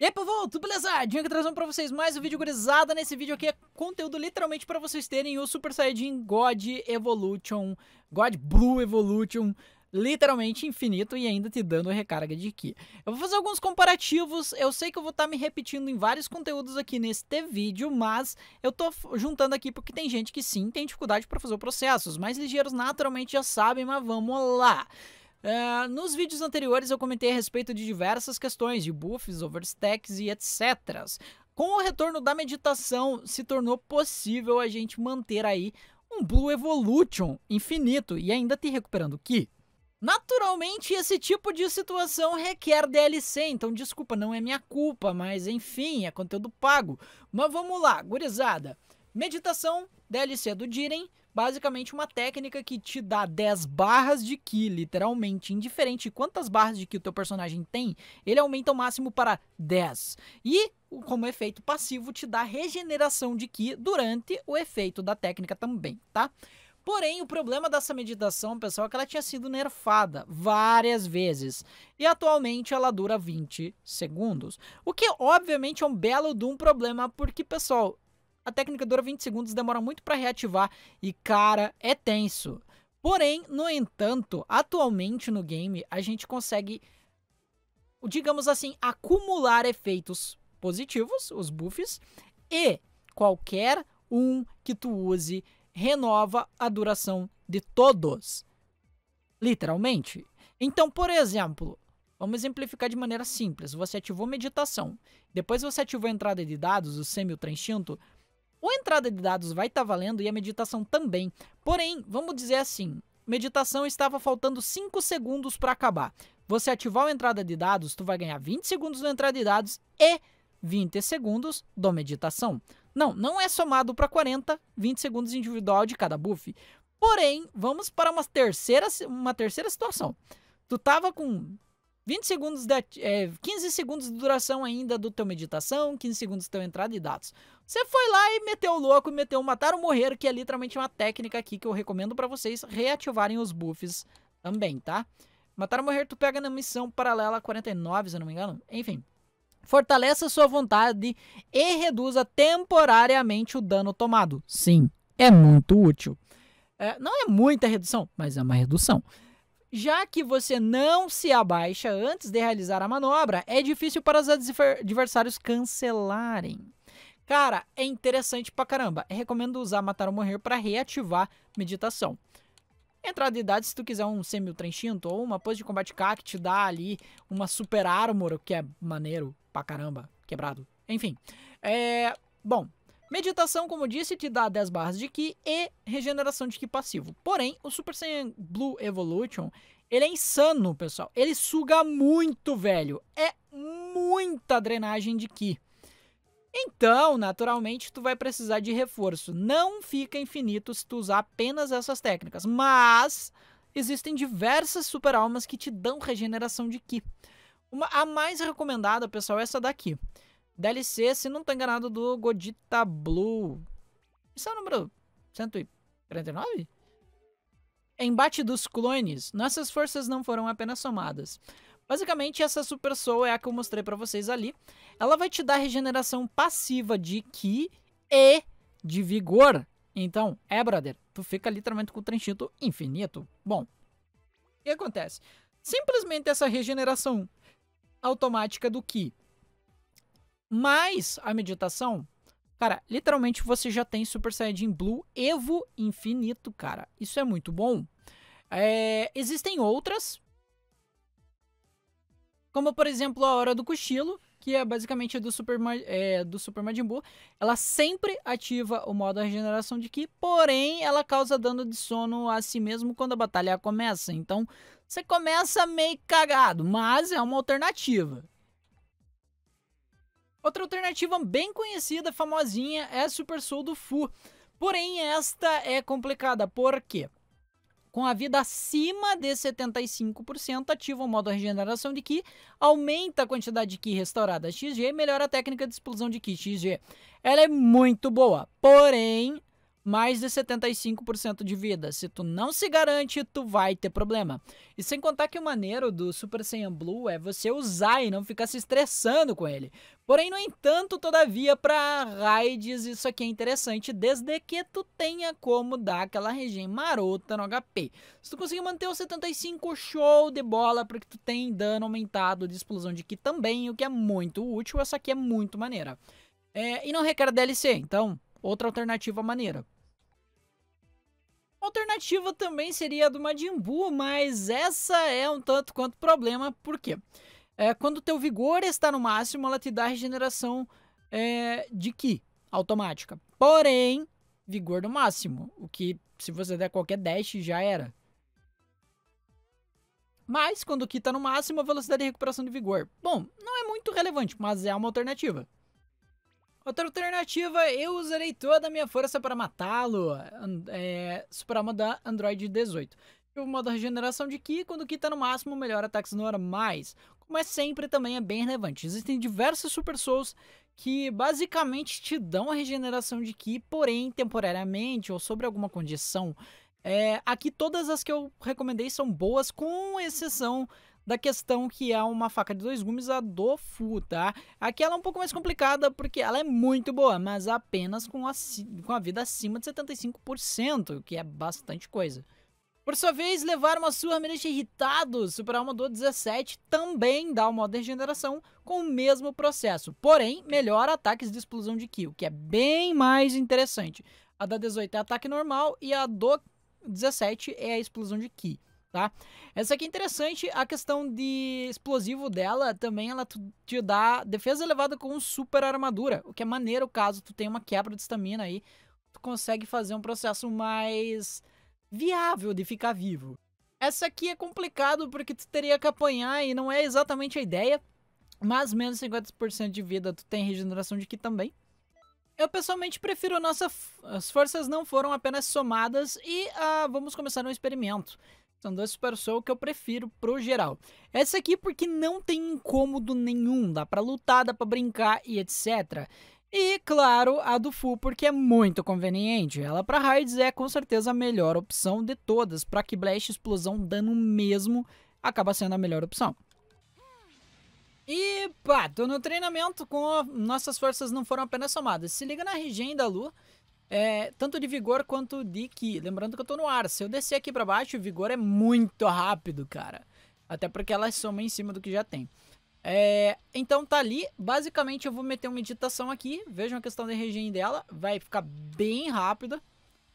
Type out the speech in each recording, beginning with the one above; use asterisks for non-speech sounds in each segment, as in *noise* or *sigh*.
E aí, povo, tudo beleza? Dinho aqui trazendo pra vocês mais um vídeo gurizada. Nesse vídeo aqui é conteúdo literalmente pra vocês terem o Super Saiyajin God Evolution, God Blue Evolution, literalmente infinito e ainda te dando recarga de Ki. Eu vou fazer alguns comparativos, eu sei que eu vou estar tá me repetindo em vários conteúdos aqui neste vídeo, mas eu tô juntando aqui porque tem gente que sim tem dificuldade para fazer o processo. Os mais ligeiros naturalmente já sabem, mas vamos lá. Ah, nos vídeos anteriores eu comentei a respeito de diversas questões, de buffs, overstacks e etc. Com o retorno da meditação, se tornou possível a gente manter aí um Blue Evolution infinito e ainda te recuperando Ki. Naturalmente, esse tipo de situação requer DLC, então desculpa, não é minha culpa, mas enfim, é conteúdo pago. Mas vamos lá, gurizada. Meditação, DLC do Jiren, basicamente uma técnica que te dá 10 barras de Ki, literalmente, indiferente de quantas barras de Ki o teu personagem tem, ele aumenta o máximo para 10. E como efeito passivo te dá regeneração de Ki durante o efeito da técnica também, tá? Porém, o problema dessa meditação, pessoal, é que ela tinha sido nerfada várias vezes. E atualmente ela dura 20 segundos. O que, obviamente, é um belo de um problema, porque, pessoal, a técnica dura 20 segundos, demora muito para reativar e cara, é tenso. Porém, no entanto, atualmente no game a gente consegue, digamos assim, acumular efeitos positivos, os buffs, e qualquer um que tu use renova a duração de todos. Literalmente. Então, por exemplo, Vamos exemplificar de maneira simples. Você ativou meditação. Depois você ativou a entrada de dados, o semi-ultra instinto. Ou a entrada de dados vai estar tá valendo e a meditação também. Porém, vamos dizer assim, meditação estava faltando 5 segundos para acabar. Você ativar a entrada de dados, tu vai ganhar 20 segundos na entrada de dados e 20 segundos da meditação. Não, não é somado para 40, 20 segundos individual de cada buff. Porém, vamos para uma terceira, uma terceira situação. Tu tava com 20 segundos da, é, 15 segundos de duração ainda do teu meditação, 15 segundos de teu entrada e dados. Você foi lá e meteu o louco, meteu o matar ou morrer, que é literalmente uma técnica aqui que eu recomendo para vocês reativarem os buffs também, tá? Matar ou morrer tu pega na missão paralela 49, se eu não me engano. Enfim, fortaleça sua vontade e reduza temporariamente o dano tomado. Sim, é muito útil. É, não é muita redução, mas é uma redução. Já que você não se abaixa antes de realizar a manobra, é difícil para os adversários cancelarem. Cara, é interessante pra caramba. recomendo usar Matar ou Morrer para reativar meditação. Entrada de idade, se tu quiser um semi-ultra instinto ou uma pose de combate K que te dá ali uma super armor, que é maneiro pra caramba, quebrado. Enfim, é... Bom, Meditação, como disse, te dá 10 barras de Ki e regeneração de Ki passivo. Porém, o Super Saiyan Blue Evolution, ele é insano, pessoal. Ele suga muito, velho. É muita drenagem de Ki. Então, naturalmente, tu vai precisar de reforço. Não fica infinito se tu usar apenas essas técnicas, mas existem diversas super almas que te dão regeneração de Ki. Uma, a mais recomendada, pessoal, é essa daqui. DLC, se não tô enganado, do Godita Blue. Isso é o número 149? Embate dos clones. Nossas forças não foram apenas somadas. Basicamente, essa Super Soul é a que eu mostrei para vocês ali. Ela vai te dar regeneração passiva de Ki e de Vigor. Então, é, brother, tu fica literalmente com o Trenchito infinito. Bom, o que acontece? Simplesmente essa regeneração automática do Ki mais a meditação, cara, literalmente você já tem Super Saiyajin Blue Evo infinito, cara. Isso é muito bom. É, existem outras, como por exemplo a Hora do Cochilo, que é basicamente do Super, é, do Super Majin Buu. Ela sempre ativa o modo regeneração de Ki, porém ela causa dano de sono a si mesmo quando a batalha começa. Então você começa meio cagado, mas é uma alternativa. Outra alternativa bem conhecida, famosinha, é Super Soul do Fu. Porém, esta é complicada, por quê? com a vida acima de 75%, ativa o modo regeneração de Ki, aumenta a quantidade de Ki restaurada XG e melhora a técnica de explosão de Ki XG. Ela é muito boa, porém mais de 75% de vida. Se tu não se garante, tu vai ter problema. E sem contar que o maneiro do Super Saiyan Blue é você usar e não ficar se estressando com ele. Porém, no entanto, todavia, para raids isso aqui é interessante, desde que tu tenha como dar aquela regen marota no HP. Se tu conseguir manter o 75, show de bola, porque tu tem dano aumentado de explosão de Ki também, o que é muito útil, essa aqui é muito maneira. É, e não requer DLC, então, outra alternativa maneira. Alternativa também seria a do Majin Buu, mas essa é um tanto quanto problema, por quê? É, quando teu vigor está no máximo, ela te dá regeneração é, de Ki automática. Porém, vigor no máximo, o que se você der qualquer dash já era. Mas quando o Ki está no máximo, a velocidade de recuperação de vigor. Bom, não é muito relevante, mas é uma alternativa. Outra alternativa, eu usarei toda a minha força para matá-lo. É, Suprema da Android 18. O modo regeneração de Ki, quando Ki está no máximo, melhora ataques normais. Como é sempre, também é bem relevante. Existem diversas Super Souls que basicamente te dão a regeneração de Ki, porém temporariamente ou sobre alguma condição é, aqui todas as que eu recomendei são boas, com exceção da questão que é uma faca de dois gumes, a do Fu, tá? Aqui ela é um pouco mais complicada porque ela é muito boa, mas apenas com a, com a vida acima de 75%, que é bastante coisa. Por sua vez, levar uma surra me deixa irritado. Super Alma do 17 também dá o modo de regeneração com o mesmo processo, porém melhora ataques de explosão de kill, que é bem mais interessante. A da 18 é ataque normal e a do 17 é a explosão de Ki. Tá? Essa aqui é interessante, a questão de explosivo dela também, ela te dá defesa elevada com super armadura, o que é maneiro caso tu tenha uma quebra de estamina aí, tu consegue fazer um processo mais viável de ficar vivo. Essa aqui é complicado porque tu teria que apanhar e não é exatamente a ideia, mas menos 50% de vida tu tem regeneração de Ki também, eu pessoalmente prefiro nossa as forças não foram apenas somadas e ah, vamos começar um experimento. São dois Super Soul que eu prefiro pro geral. Essa aqui porque não tem incômodo nenhum, dá pra lutar, dá pra brincar e etc. E, claro, a do Full, porque é muito conveniente. Ela para Raids é com certeza a melhor opção de todas. Para que Blast Explosão dano mesmo acaba sendo a melhor opção. E pá, tô no treinamento com a... nossas forças não foram apenas somadas. Se liga na rigem da lua, é, tanto de vigor quanto de ki. Lembrando que eu tô no ar, se eu descer aqui pra baixo, o vigor é muito rápido, cara. Até porque ela soma em cima do que já tem. É, então tá ali, basicamente eu vou meter uma meditação aqui, vejam a questão da regime dela, vai ficar bem rápida.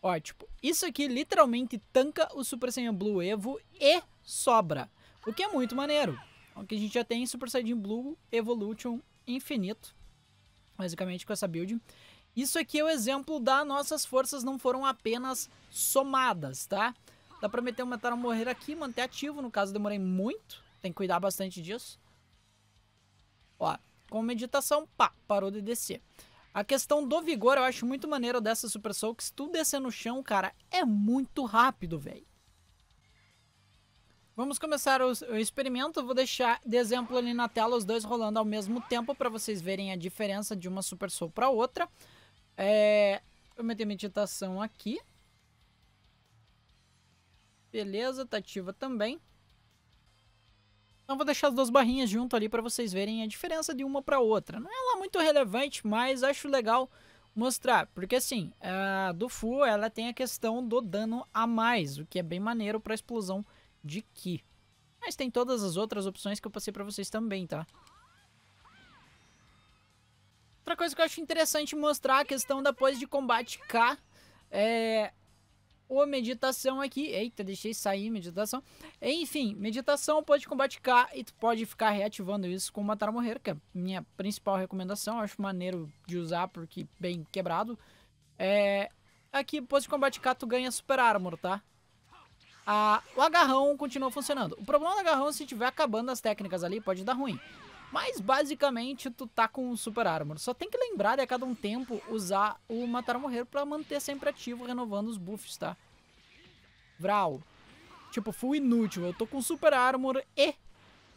Ó, tipo, isso aqui literalmente tanca o Super Saiyan Blue Evo e sobra, o que é muito maneiro. O que a gente já tem Super Saiyajin Blue Evolution Infinito, basicamente com essa build. Isso aqui é o exemplo da nossas forças não foram apenas somadas, tá? Dá pra meter um matar morrer aqui, manter ativo, no caso demorei muito, tem que cuidar bastante disso. Ó, com meditação, pá, parou de descer. A questão do vigor eu acho muito maneiro dessa Super Soul, que se tu descer no chão, cara, é muito rápido, velho. Vamos começar o, experimento, vou deixar de exemplo ali na tela os dois rolando ao mesmo tempo para vocês verem a diferença de uma Super Soul para outra. É, eu meti meditação aqui. Beleza, tá ativa também. Então vou deixar as duas barrinhas junto ali para vocês verem a diferença de uma para outra. Não é lá muito relevante, mas acho legal mostrar, porque assim, a do Fu ela tem a questão do dano a mais, o que é bem maneiro para explosão de Ki. Mas tem todas as outras opções que eu passei pra vocês também, tá? Outra coisa que eu acho interessante mostrar, a questão da pose de combate K, é... Ou meditação aqui, eita, deixei sair meditação. Enfim, meditação, pós de combate K, e tu pode ficar reativando isso com Matar ou Morrer, que é minha principal recomendação, acho maneiro de usar porque bem quebrado. É... Aqui, pose de combate K, tu ganha Super Armor, tá? a, o agarrão continua funcionando. O problema do agarrão é se tiver acabando as técnicas ali, pode dar ruim. Mas basicamente tu tá com um super armor. Só tem que lembrar de a cada um tempo usar o matar ou morrer pra manter sempre ativo, renovando os buffs, tá? Vral. Tipo, full inútil. Eu tô com super armor e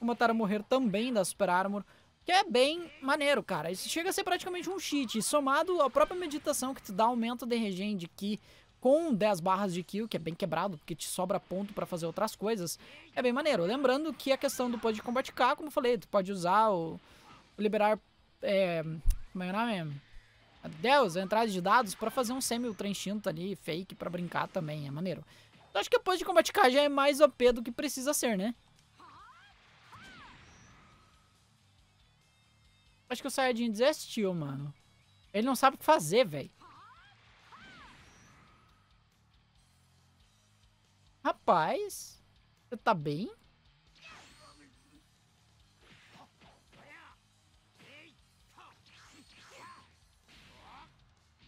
o matar ou morrer também dá super armor. Que é bem maneiro, cara. Isso chega a ser praticamente um cheat. Somado à própria meditação que te dá aumento de regen de ki, com 10 barras de kill, que é bem quebrado, porque te sobra ponto para fazer outras coisas, é bem maneiro. Lembrando que a questão do de combate K, como eu falei, tu pode usar o, o liberar. É, como é, é o nome? Deus, a entrada de dados para fazer um semi ultra instinto ali, fake, para brincar também, é maneiro. Eu acho que depois de combate K já é mais OP do que precisa ser, né? Acho que o Saiyajin desistiu, mano. Ele não sabe o que fazer, velho. paz? você tá bem?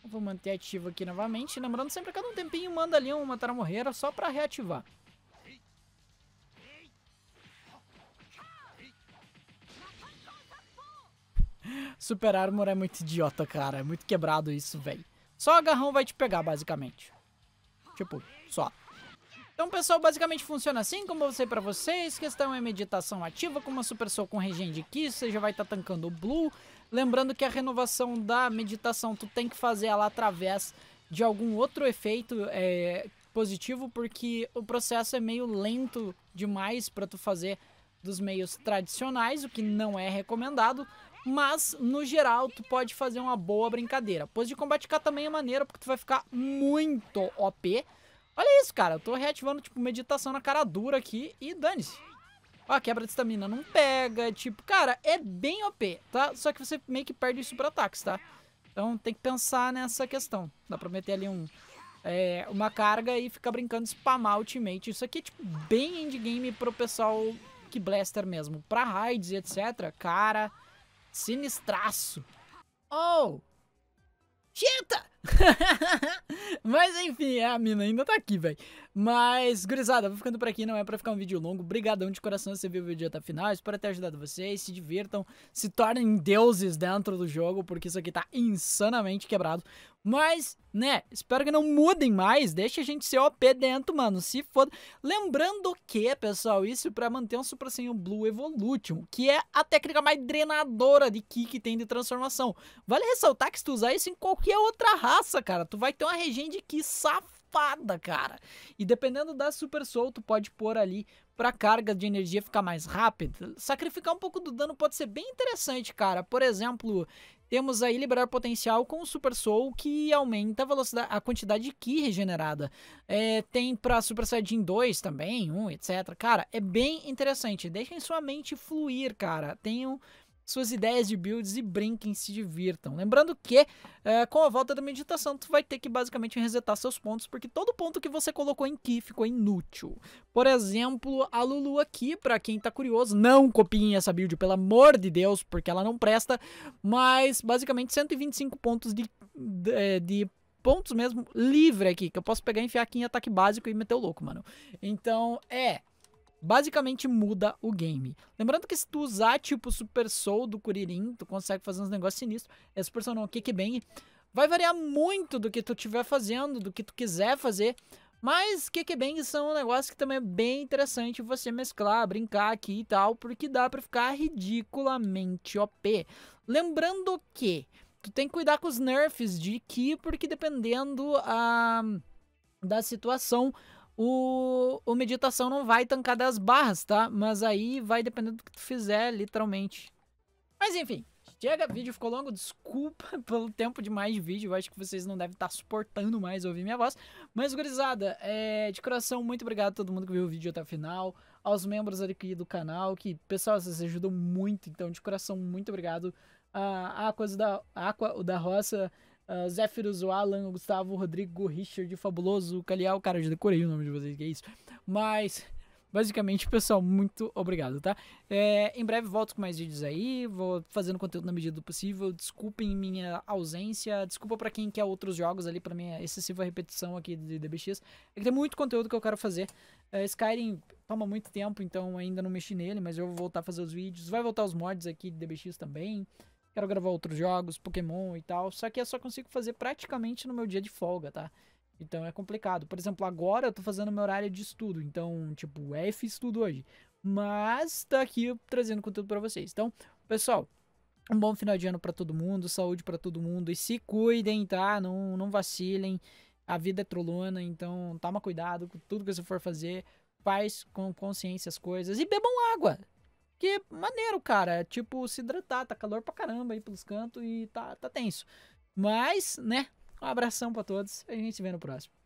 Vou manter ativo aqui novamente. Lembrando sempre que cada um tempinho manda ali um matar a morrer só pra reativar. *laughs* Super Armor é muito idiota, cara. É muito quebrado isso, velho. Só agarrão vai te pegar, basicamente. Tipo, só. Então, pessoal, basicamente funciona assim, como eu sei para vocês. Questão é meditação ativa, com uma Super Soul com regen de Ki, você já vai estar tá tancando o Blue. Lembrando que a renovação da meditação, tu tem que fazer ela através de algum outro efeito é, positivo, porque o processo é meio lento demais para tu fazer dos meios tradicionais, o que não é recomendado. Mas, no geral, tu pode fazer uma boa brincadeira. Pose de combate K também é maneira, porque tu vai ficar muito OP. Olha isso, cara. Eu tô reativando, tipo, meditação na cara dura aqui e dane-se. Ó, quebra de estamina não pega. Tipo, cara, é bem OP, tá? Só que você meio que perde isso pra ataques, tá? Então tem que pensar nessa questão. Dá pra meter ali um, é, uma carga e ficar brincando de spamar ultimate. Isso aqui é, tipo, bem endgame pro pessoal que blaster mesmo. Pra raids e etc, cara, sinistraço. Oh! Chita! *laughs* Mas enfim, é, a mina ainda tá aqui, velho. Mas, gurizada, vou ficando por aqui, não é para ficar um vídeo longo. Obrigadão de coração você viu o vídeo até o final. Espero ter ajudado vocês. Se divirtam, se tornem deuses dentro do jogo, porque isso aqui tá insanamente quebrado. Mas, né, espero que não mudem mais. Deixa a gente ser OP dentro, mano. Se for. Lembrando que, pessoal, isso é para manter um Super Saiyan Blue Evolution, que é a técnica mais drenadora de Ki que tem de transformação. Vale ressaltar que se tu usar isso em qualquer outra raça, cara, tu vai ter uma regen de Ki safada, cara. E dependendo da Super Soul, tu pode pôr ali para a carga de energia ficar mais rápida. Sacrificar um pouco do dano pode ser bem interessante, cara. Por exemplo, temos aí liberar potencial com o Super Soul que aumenta a, velocidade, a quantidade de Ki regenerada. É, tem para Super Saiyajin 2 também, 1, um, etc. Cara, é bem interessante. Deixem sua mente fluir, cara. Tenham suas ideias de builds e brinquem, se divirtam. Lembrando que é, com a volta da meditação, tu vai ter que basicamente resetar seus pontos, porque todo ponto que você colocou em Ki ficou inútil. Por exemplo, a Lulu aqui, para quem tá curioso, não copiem essa build, pelo amor de Deus, porque ela não presta, mas basicamente 125 pontos de, de, é, de pontos mesmo livre aqui, que eu posso pegar e enfiar aqui em ataque básico e meter o louco, mano. Então, é, basicamente muda o game. Lembrando que se tu usar tipo Super Soul do Kuririn, tu consegue fazer uns negócios sinistros. Esse é Super Soul não, Kickbang. Vai variar muito do que tu estiver fazendo, do que tu quiser fazer. Mas Kickbang são um negócio que também é bem interessante você mesclar, brincar aqui e tal, porque dá para ficar ridiculamente OP. Lembrando que tu tem que cuidar com os nerfs de Ki, porque dependendo a, ah, da situação, o, o meditação não vai tancar das barras, tá? Mas aí vai dependendo do que tu fizer, literalmente. Mas enfim, chega, vídeo ficou longo, desculpa *laughs* pelo tempo demais de vídeo, eu acho que vocês não devem estar suportando mais ouvir minha voz. Mas, gurizada, é, de coração, muito obrigado a todo mundo que viu o vídeo até o final, aos membros aqui do canal, que, pessoal, vocês ajudam muito, então, de coração, muito obrigado. A Aquas da, Aqua, da Roça Uh, Zéfiros, o Alan, o Gustavo, o Rodrigo, o Richard, o Fabuloso, o Calial. Cara, eu já decorei o nome de vocês, que é isso. Mas, basicamente, pessoal, muito obrigado, tá? É, em breve volto com mais vídeos aí. Vou fazendo conteúdo na medida do possível. Desculpem minha ausência. Desculpa para quem quer outros jogos ali, pra minha é excessiva repetição aqui de DBX. É que tem muito conteúdo que eu quero fazer. Uh, Skyrim toma muito tempo, então ainda não mexi nele, mas eu vou voltar a fazer os vídeos. Vai voltar os mods aqui de DBX também quero gravar outros jogos, Pokémon e tal. Só que eu só consigo fazer praticamente no meu dia de folga, tá? Então é complicado. Por exemplo, agora eu tô fazendo meu horário de estudo. Então, tipo, é F estudo hoje. Mas tá aqui trazendo conteúdo para vocês. Então, pessoal, um bom final de ano para todo mundo, saúde para todo mundo e se cuidem, tá? Não, não vacilem. A vida é trolona, então toma cuidado com tudo que você for fazer. Faz com consciência as coisas e bebam água. Porque é maneiro, cara. É, tipo, se hidratar, tá calor pra caramba aí pelos cantos e tá, tá tenso. Mas, né? Um abração para todos. A gente se vê no próximo.